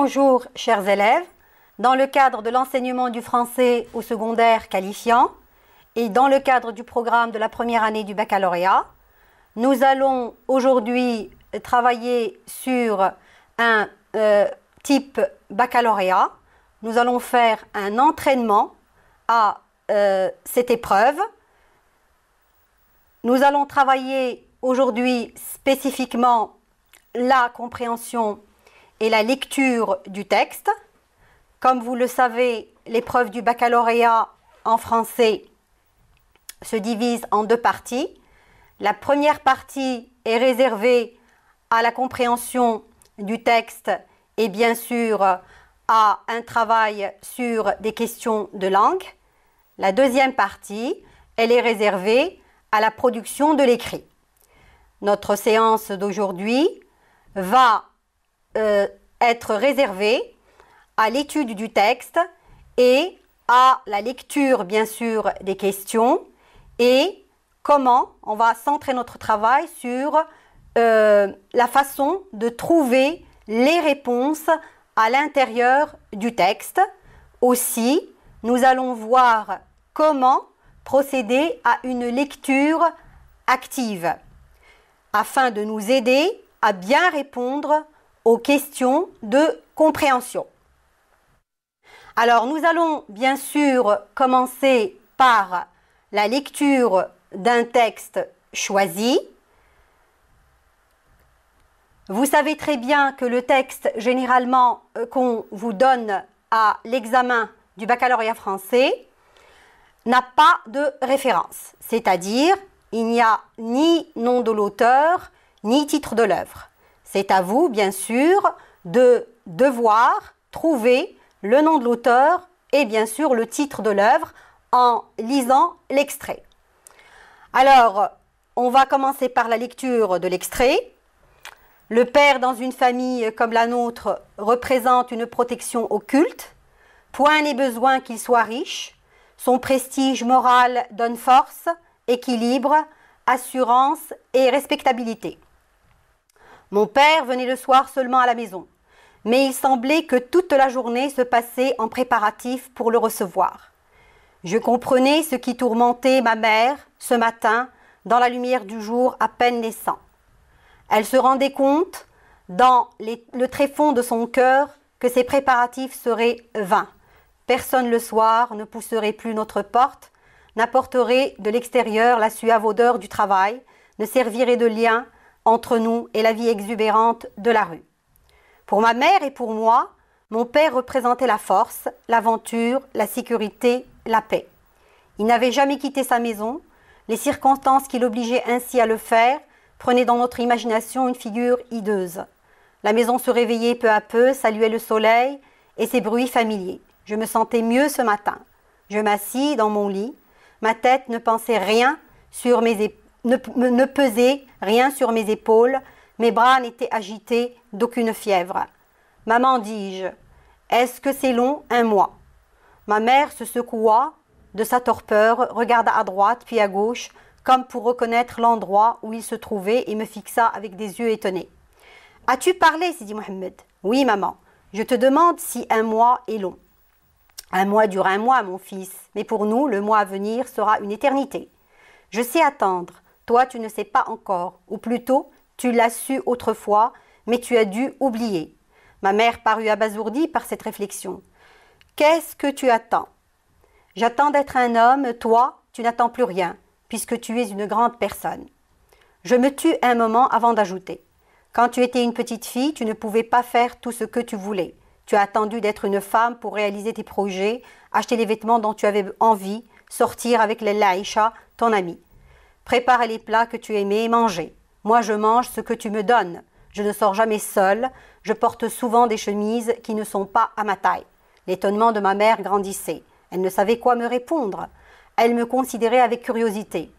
Bonjour chers élèves, dans le cadre de l'enseignement du français au secondaire qualifiant et dans le cadre du programme de la première année du baccalauréat, nous allons aujourd'hui travailler sur un euh, type baccalauréat. Nous allons faire un entraînement à euh, cette épreuve. Nous allons travailler aujourd'hui spécifiquement la compréhension et la lecture du texte. Comme vous le savez, l'épreuve du baccalauréat en français se divise en deux parties. La première partie est réservée à la compréhension du texte et bien sûr à un travail sur des questions de langue. La deuxième partie, elle est réservée à la production de l'écrit. Notre séance d'aujourd'hui va euh, être réservé à l'étude du texte et à la lecture, bien sûr, des questions et comment on va centrer notre travail sur euh, la façon de trouver les réponses à l'intérieur du texte. Aussi, nous allons voir comment procéder à une lecture active afin de nous aider à bien répondre aux questions de compréhension. Alors nous allons bien sûr commencer par la lecture d'un texte choisi. Vous savez très bien que le texte généralement euh, qu'on vous donne à l'examen du baccalauréat français n'a pas de référence, c'est-à-dire il n'y a ni nom de l'auteur ni titre de l'œuvre. C'est à vous, bien sûr, de devoir trouver le nom de l'auteur et bien sûr le titre de l'œuvre en lisant l'extrait. Alors, on va commencer par la lecture de l'extrait. Le père dans une famille comme la nôtre représente une protection occulte. Point n'est besoin qu'il soit riche. Son prestige moral donne force, équilibre, assurance et respectabilité. Mon père venait le soir seulement à la maison, mais il semblait que toute la journée se passait en préparatifs pour le recevoir. Je comprenais ce qui tourmentait ma mère ce matin dans la lumière du jour à peine naissant. Elle se rendait compte, dans le tréfonds de son cœur, que ces préparatifs seraient vains. Personne le soir ne pousserait plus notre porte, n'apporterait de l'extérieur la suave odeur du travail, ne servirait de lien, entre nous et la vie exubérante de la rue. Pour ma mère et pour moi, mon père représentait la force, l'aventure, la sécurité, la paix. Il n'avait jamais quitté sa maison. Les circonstances qui l'obligeaient ainsi à le faire prenaient dans notre imagination une figure hideuse. La maison se réveillait peu à peu, saluait le soleil et ses bruits familiers. Je me sentais mieux ce matin. Je m'assis dans mon lit. Ma tête ne pensait rien sur mes, ne, pesait rien sur mes épaules, mes bras n'étaient agités d'aucune fièvre. Maman, dis-je, est-ce que c'est long un mois Ma mère se secoua de sa torpeur, regarda à droite puis à gauche, comme pour reconnaître l'endroit où il se trouvait et me fixa avec des yeux étonnés. As-tu parlé s'est dit Mohamed. Oui, maman. Je te demande si un mois est long. Un mois dure un mois, mon fils, mais pour nous, le mois à venir sera une éternité. Je sais attendre. Toi, tu ne sais pas encore, ou plutôt, tu l'as su autrefois, mais tu as dû oublier. Ma mère parut abasourdie par cette réflexion. Qu'est-ce que tu attends J'attends d'être un homme, toi, tu n'attends plus rien, puisque tu es une grande personne. Je me tue un moment avant d'ajouter. Quand tu étais une petite fille, tu ne pouvais pas faire tout ce que tu voulais. Tu as attendu d'être une femme pour réaliser tes projets, acheter les vêtements dont tu avais envie, sortir avec les Laïcha, ton amie. Prépare les plats que tu aimais et mangez. Moi je mange ce que tu me donnes. Je ne sors jamais seule, je porte souvent des chemises qui ne sont pas à ma taille. L'étonnement de ma mère grandissait. Elle ne savait quoi me répondre. Elle me considérait avec curiosité.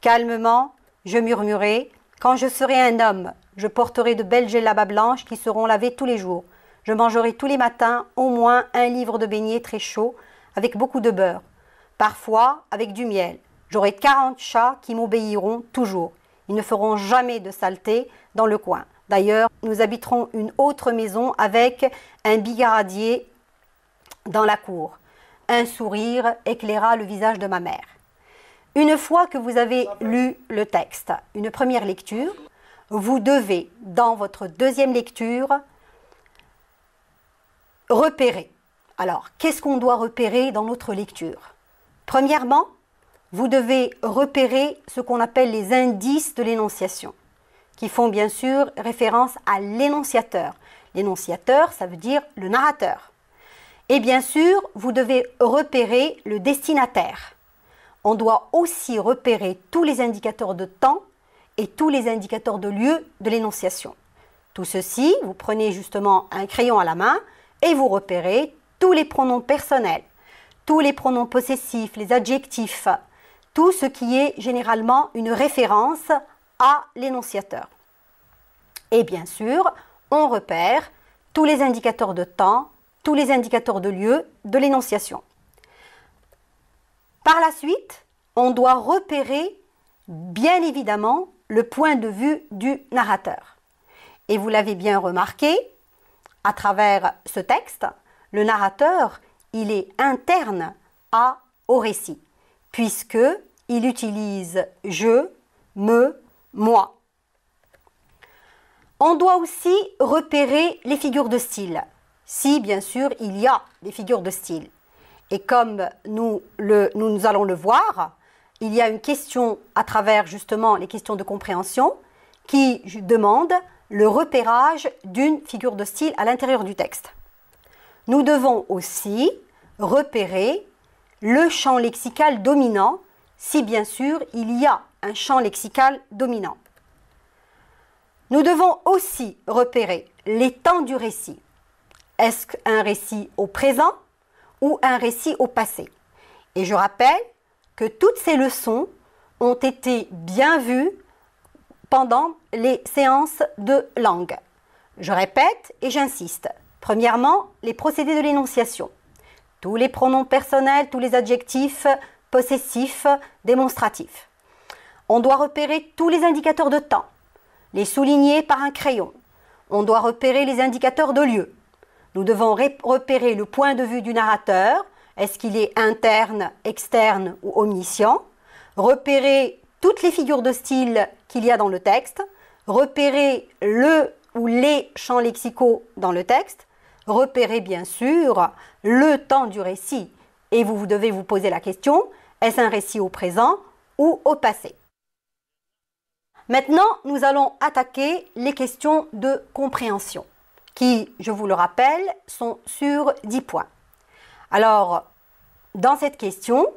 Calmement, je murmurais Quand je serai un homme, je porterai de belles gelabas blanches qui seront lavées tous les jours. Je mangerai tous les matins au moins un livre de beignets très chaud avec beaucoup de beurre, parfois avec du miel, J'aurai 40 chats qui m'obéiront toujours. Ils ne feront jamais de saleté dans le coin. D'ailleurs, nous habiterons une autre maison avec un bigaradier dans la cour. Un sourire éclaira le visage de ma mère. Une fois que vous avez lu le texte, une première lecture, vous devez, dans votre deuxième lecture, repérer. Alors, qu'est-ce qu'on doit repérer dans notre lecture Premièrement, vous devez repérer ce qu'on appelle les indices de l'énonciation, qui font bien sûr référence à l'énonciateur. L'énonciateur, ça veut dire le narrateur. Et bien sûr, vous devez repérer le destinataire. On doit aussi repérer tous les indicateurs de temps et tous les indicateurs de lieu de l'énonciation. Tout ceci, vous prenez justement un crayon à la main et vous repérez tous les pronoms personnels, tous les pronoms possessifs, les adjectifs, tout ce qui est généralement une référence à l'énonciateur. Et bien sûr, on repère tous les indicateurs de temps, tous les indicateurs de lieu de l'énonciation. Par la suite, on doit repérer bien évidemment le point de vue du narrateur. Et vous l'avez bien remarqué, à travers ce texte, le narrateur, il est interne à, au récit puisque il utilise je, me, moi. On doit aussi repérer les figures de style, si bien sûr il y a des figures de style. Et comme nous, le, nous, nous allons le voir, il y a une question à travers justement les questions de compréhension qui demande le repérage d'une figure de style à l'intérieur du texte. Nous devons aussi repérer le champ lexical dominant, si bien sûr il y a un champ lexical dominant. Nous devons aussi repérer les temps du récit. Est-ce un récit au présent ou un récit au passé Et je rappelle que toutes ces leçons ont été bien vues pendant les séances de langue. Je répète et j'insiste. Premièrement, les procédés de l'énonciation tous les pronoms personnels, tous les adjectifs possessifs, démonstratifs. On doit repérer tous les indicateurs de temps, les souligner par un crayon. On doit repérer les indicateurs de lieu. Nous devons repérer le point de vue du narrateur, est-ce qu'il est interne, externe ou omniscient, repérer toutes les figures de style qu'il y a dans le texte, repérer le ou les champs lexicaux dans le texte, Repérez bien sûr le temps du récit et vous, devez vous poser la question, est-ce un récit au présent ou au passé Maintenant, nous allons attaquer les questions de compréhension qui, je vous le rappelle, sont sur 10 points. Alors, dans cette question,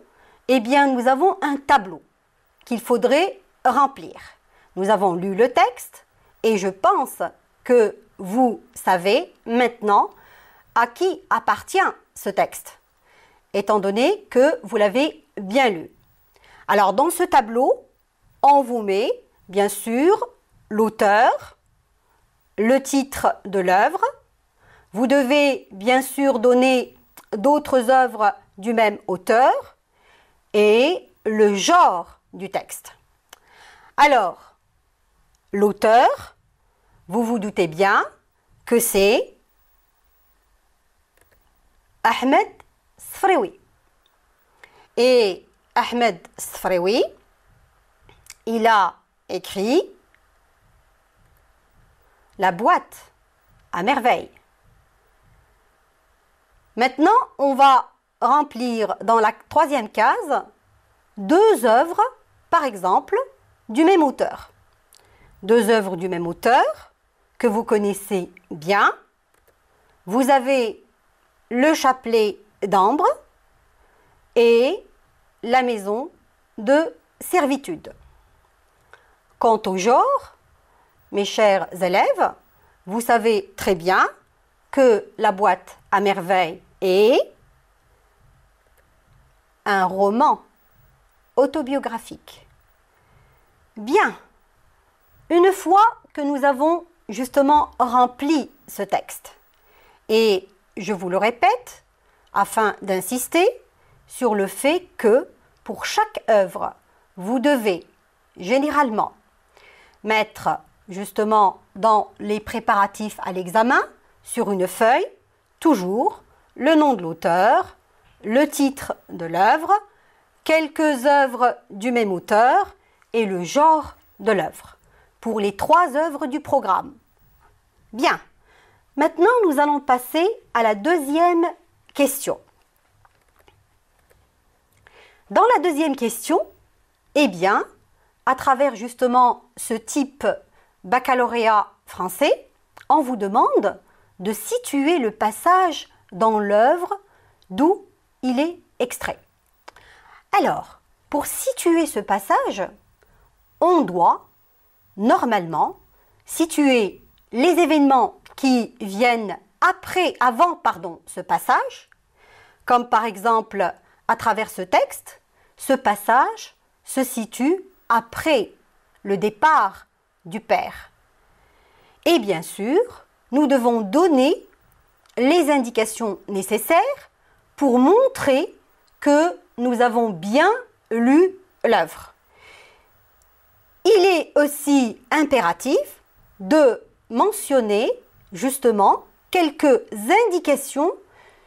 eh bien, nous avons un tableau qu'il faudrait remplir. Nous avons lu le texte et je pense que vous savez maintenant à qui appartient ce texte, étant donné que vous l'avez bien lu. Alors dans ce tableau, on vous met bien sûr l'auteur, le titre de l'œuvre. Vous devez bien sûr donner d'autres œuvres du même auteur et le genre du texte. Alors, l'auteur, vous vous doutez bien que c'est Ahmed sfrewi Et Ahmed Sfrewi, il a écrit La boîte à merveille. Maintenant, on va remplir dans la troisième case deux œuvres, par exemple, du même auteur. Deux œuvres du même auteur que vous connaissez bien. Vous avez le chapelet d'ambre et la maison de servitude. Quant au genre, mes chers élèves, vous savez très bien que la boîte à merveille est un roman autobiographique. Bien, une fois que nous avons justement rempli ce texte et je vous le répète, afin d'insister sur le fait que pour chaque œuvre, vous devez généralement mettre justement dans les préparatifs à l'examen, sur une feuille, toujours le nom de l'auteur, le titre de l'œuvre, quelques œuvres du même auteur et le genre de l'œuvre, pour les trois œuvres du programme. Bien. Maintenant, nous allons passer à la deuxième question. Dans la deuxième question, eh bien, à travers justement ce type baccalauréat français, on vous demande de situer le passage dans l'œuvre d'où il est extrait. Alors, pour situer ce passage, on doit normalement situer les événements qui viennent après, avant, pardon, ce passage, comme par exemple à travers ce texte, ce passage se situe après le départ du Père. Et bien sûr, nous devons donner les indications nécessaires pour montrer que nous avons bien lu l'œuvre. Il est aussi impératif de mentionner justement quelques indications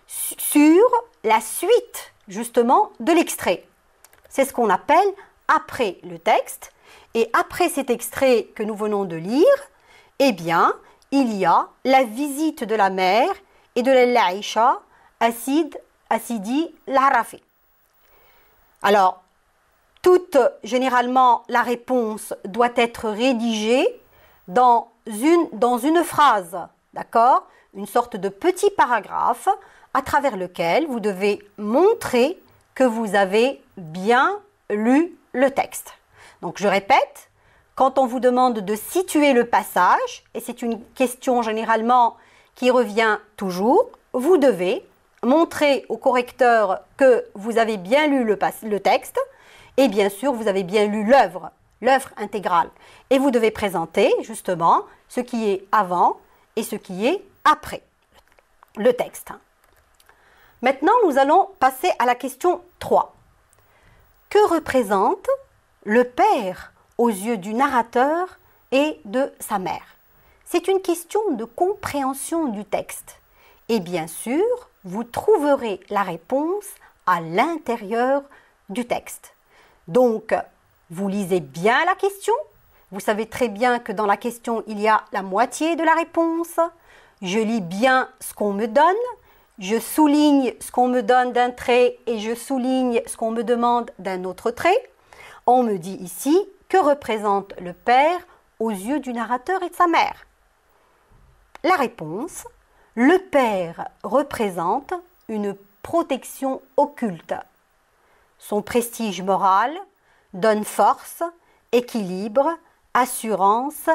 sur la suite justement de l'extrait. C'est ce qu'on appelle après le texte. Et après cet extrait que nous venons de lire, eh bien, il y a la visite de la mère et de la Laïcha, Assid, Assidi, Larafi. Alors, toute, généralement, la réponse doit être rédigée dans dans une phrase, d'accord Une sorte de petit paragraphe à travers lequel vous devez montrer que vous avez bien lu le texte. Donc je répète, quand on vous demande de situer le passage, et c'est une question généralement qui revient toujours, vous devez montrer au correcteur que vous avez bien lu le texte et bien sûr vous avez bien lu l'œuvre l'œuvre intégrale. Et vous devez présenter justement ce qui est avant et ce qui est après le texte. Maintenant, nous allons passer à la question 3. Que représente le père aux yeux du narrateur et de sa mère C'est une question de compréhension du texte. Et bien sûr, vous trouverez la réponse à l'intérieur du texte. Donc, vous lisez bien la question Vous savez très bien que dans la question, il y a la moitié de la réponse. Je lis bien ce qu'on me donne. Je souligne ce qu'on me donne d'un trait et je souligne ce qu'on me demande d'un autre trait. On me dit ici que représente le père aux yeux du narrateur et de sa mère. La réponse, le père représente une protection occulte, son prestige moral, donne force, équilibre, assurance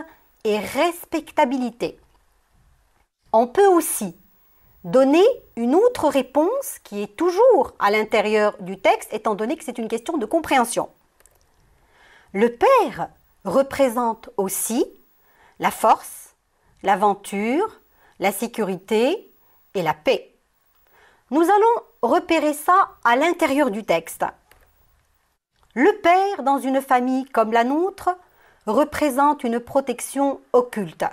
et respectabilité. On peut aussi donner une autre réponse qui est toujours à l'intérieur du texte, étant donné que c'est une question de compréhension. Le père représente aussi la force, l'aventure, la sécurité et la paix. Nous allons repérer ça à l'intérieur du texte. Le père, dans une famille comme la nôtre, représente une protection occulte.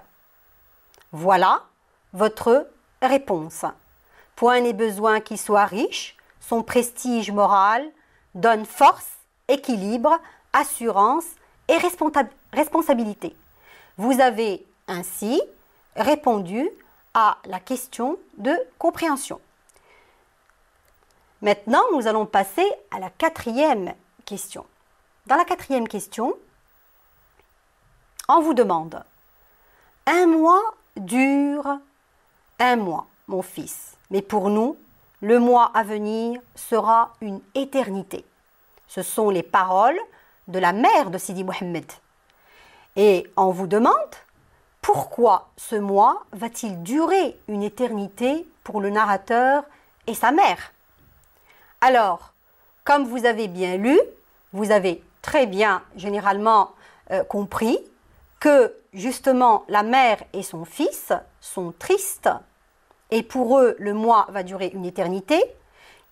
Voilà votre réponse. Point n'est besoin qu'il soit riche, son prestige moral donne force, équilibre, assurance et responsabilité. Vous avez ainsi répondu à la question de compréhension. Maintenant, nous allons passer à la quatrième question. Dans la quatrième question, on vous demande un mois dure un mois, mon fils, mais pour nous, le mois à venir sera une éternité. Ce sont les paroles de la mère de Sidi Mohamed. Et on vous demande pourquoi ce mois va-t-il durer une éternité pour le narrateur et sa mère Alors, comme vous avez bien lu, vous avez très bien généralement euh, compris que justement la mère et son fils sont tristes et pour eux le mois va durer une éternité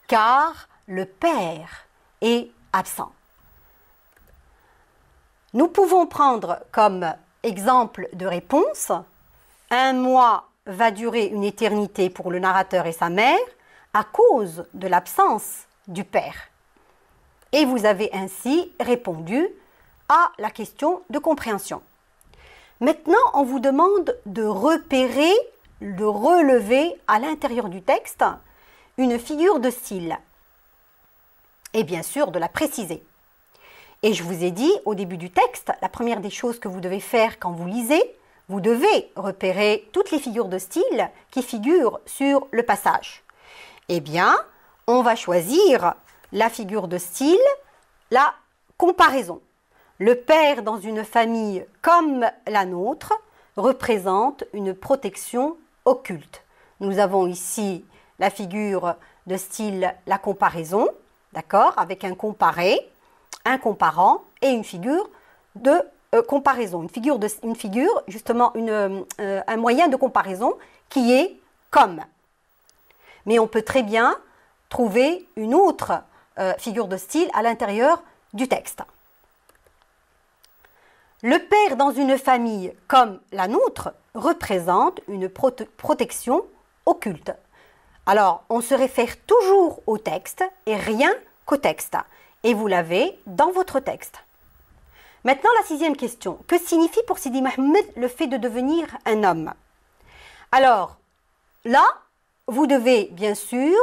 car le père est absent. Nous pouvons prendre comme exemple de réponse un mois va durer une éternité pour le narrateur et sa mère à cause de l'absence du père. Et vous avez ainsi répondu à la question de compréhension. Maintenant, on vous demande de repérer, de relever à l'intérieur du texte une figure de style. Et bien sûr, de la préciser. Et je vous ai dit au début du texte, la première des choses que vous devez faire quand vous lisez, vous devez repérer toutes les figures de style qui figurent sur le passage. Eh bien, on va choisir la figure de style, la comparaison. Le père dans une famille comme la nôtre représente une protection occulte. Nous avons ici la figure de style la comparaison, d'accord, avec un comparé, un comparant et une figure de euh, comparaison, une figure, une figure justement euh, un moyen de comparaison qui est comme. Mais on peut très bien trouver une autre euh, figure de style à l'intérieur du texte. Le père dans une famille comme la nôtre représente une protection occulte. Alors, on se réfère toujours au texte et rien qu'au texte. Et vous l'avez dans votre texte. Maintenant, la sixième question. Que signifie pour Sidi Mahmoud le fait de devenir un homme Alors, là, vous devez bien sûr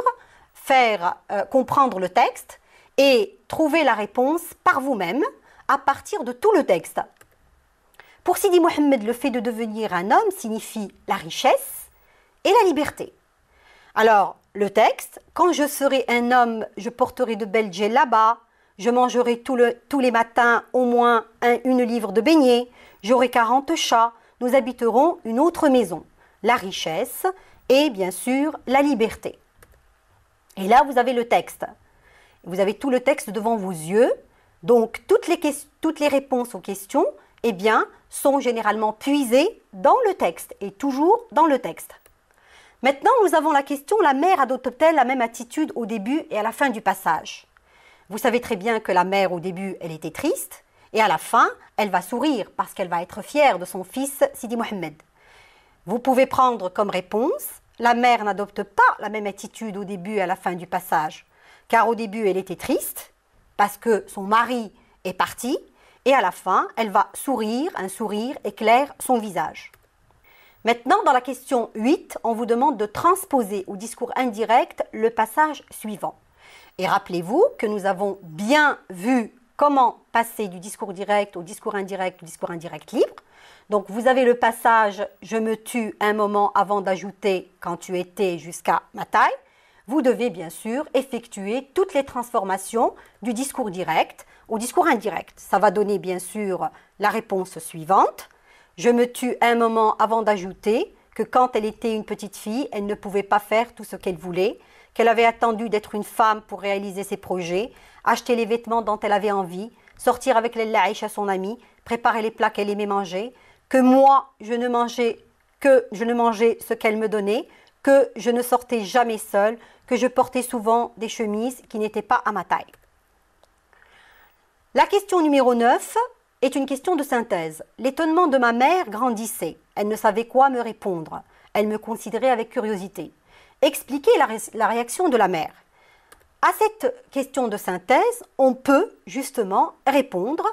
faire euh, comprendre le texte et trouver la réponse par vous-même à partir de tout le texte. Pour Sidi Mohamed, le fait de devenir un homme signifie la richesse et la liberté. Alors, le texte, quand je serai un homme, je porterai de belles là-bas, je mangerai tous les matins au moins une livre de beignets, j'aurai 40 chats, nous habiterons une autre maison. La richesse et bien sûr la liberté. Et là, vous avez le texte. Vous avez tout le texte devant vos yeux. Donc, toutes les, toutes les réponses aux questions, eh bien, sont généralement puisées dans le texte et toujours dans le texte. Maintenant, nous avons la question la mère adopte-t-elle la même attitude au début et à la fin du passage Vous savez très bien que la mère, au début, elle était triste, et à la fin, elle va sourire parce qu'elle va être fière de son fils Sidi Mohamed. Vous pouvez prendre comme réponse la mère n'adopte pas la même attitude au début et à la fin du passage. Car au début, elle était triste parce que son mari est parti, et à la fin, elle va sourire, un sourire éclaire son visage. Maintenant, dans la question 8, on vous demande de transposer au discours indirect le passage suivant. Et rappelez-vous que nous avons bien vu comment passer du discours direct au discours indirect, au discours indirect libre. Donc vous avez le passage je me tue un moment avant d'ajouter quand tu étais jusqu'à ma taille. Vous devez bien sûr effectuer toutes les transformations du discours direct au discours indirect. Ça va donner bien sûr la réponse suivante. Je me tue un moment avant d'ajouter que quand elle était une petite fille, elle ne pouvait pas faire tout ce qu'elle voulait, qu'elle avait attendu d'être une femme pour réaliser ses projets, acheter les vêtements dont elle avait envie, sortir avec les laïches à son ami, préparer les plats qu'elle aimait manger, que moi, je ne mangeais que je ne mangeais ce qu'elle me donnait, que je ne sortais jamais seule, que je portais souvent des chemises qui n'étaient pas à ma taille. La question numéro 9 est une question de synthèse. L'étonnement de ma mère grandissait. Elle ne savait quoi me répondre. Elle me considérait avec curiosité. Expliquez la, la réaction de la mère. À cette question de synthèse, on peut justement répondre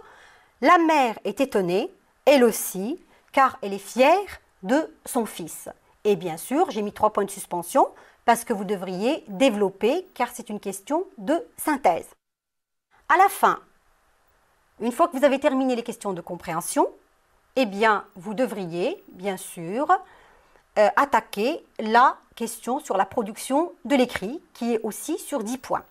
La mère est étonnée, elle aussi, car elle est fière de son fils. Et bien sûr, j'ai mis trois points de suspension parce que vous devriez développer, car c'est une question de synthèse. À la fin, une fois que vous avez terminé les questions de compréhension, eh bien, vous devriez, bien sûr, euh, attaquer la question sur la production de l'écrit, qui est aussi sur 10 points.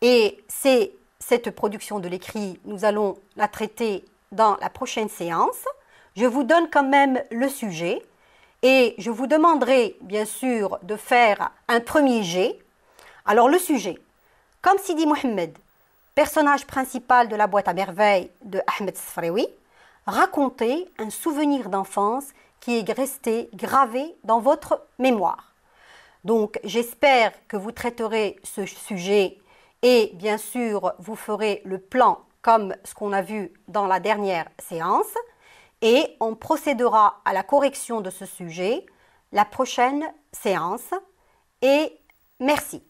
Et c'est cette production de l'écrit, nous allons la traiter dans la prochaine séance je vous donne quand même le sujet et je vous demanderai bien sûr de faire un premier jet. Alors le sujet, comme Sidi Mohamed, personnage principal de la boîte à merveilles de Ahmed Sfrewi, racontez un souvenir d'enfance qui est resté gravé dans votre mémoire. Donc j'espère que vous traiterez ce sujet et bien sûr vous ferez le plan comme ce qu'on a vu dans la dernière séance et on procédera à la correction de ce sujet la prochaine séance. Et merci.